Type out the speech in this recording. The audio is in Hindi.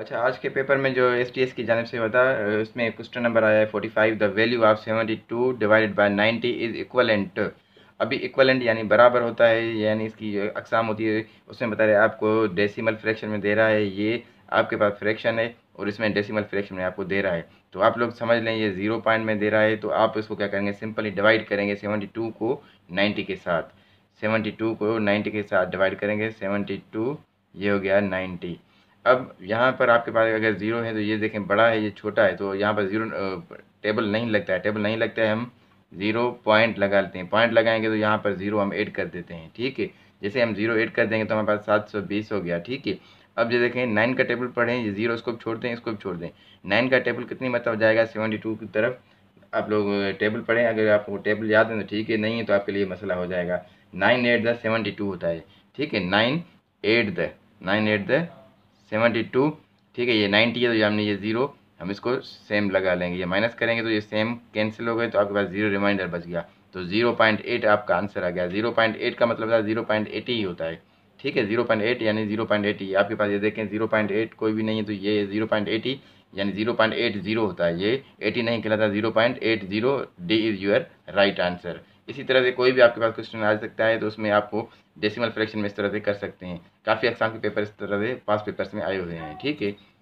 अच्छा आज के पेपर में जो एस टी एस की जानब से हुआ था उसमें क्वेश्चन नंबर आया है forty five the value of seventy two divided by ninety is equivalent अभी इक्वलेंट यानी बराबर होता है यानी इसकी जो अकसाम होती है उसमें बता रहे आपको डेसिमल फ्रैक्शन में दे रहा है ये आपके पास फ्रैक्शन है और इसमें डेसीमल फ्रैक्शन में आपको दे रहा है तो आप लोग समझ लें ये जीरो पॉइंट में दे रहा है तो आप इसको क्या करेंगे सिंपली डिवाइड करेंगे सेवेंटी टू को नाइन्टी के साथ सेवेंटी टू को नाइन्टी के साथ डिवाइड करेंगे सेवेंटी टू ये हो गया नाइन्टी अब यहाँ पर आपके पास अगर ज़ीरो है तो ये देखें बड़ा है ये छोटा है तो यहाँ पर ज़ीरो टेबल नहीं लगता है टेबल नहीं लगता है हम ज़ीरो पॉइंट लगा लेते हैं पॉइंट लगाएंगे तो यहाँ पर ज़ीरो हम ऐड कर देते हैं ठीक है जैसे हम ज़ीरो ऐड कर देंगे तो हमारे पास सात सौ बीस हो गया ठीक है अब जो देखें नाइन का टेबल पढ़ें ये ज़ीरो इसको छोड़ दें इसको छोड़ दें नाइन का टेबल कितनी मतलब जाएगा सेवेंटी टू की तरफ आप लोग टेबल पढ़ें अगर आपको टेबल याद है तो ठीक है नहीं है तो आपके लिए मसला हो जाएगा nine eight the seventy two होता है ठीक है nine eight the nine eight the seventy two ठीक है ये नाइन्टी है तो ये हमने ये ज़ीरो हम इसको सेम लगा लेंगे ये माइनस करेंगे तो ये सेम कैंसिल हो गए तो आपके पास जीरो रिमाइंडर बच गया तो जीरो पॉइंट एट आपका आंसर आ गया जीरो पॉइंट एट का मतलब था जीरो पॉइंट एट ही होता है ठीक है जीरो पॉइंट एट यानी जीरो पॉइंट एट ही आपके पास ये देखें जीरो पॉइंट एट कोई भी नहीं है तो ये जीरो पॉइंट एट ही यानी जीरो पॉइंट एट जीरो होता है ये एटी नहीं कहलाता zero point eight zero D is your right answer इसी तरह से कोई भी आपके पास क्वेश्चन आ सकता है तो उसमें आपको डेसिमल फ्रैक्शन में इस तरह से कर सकते हैं काफ़ी एग्जाम के पेपर इस तरह से पास पेपर्स में आए हुए हैं ठीक है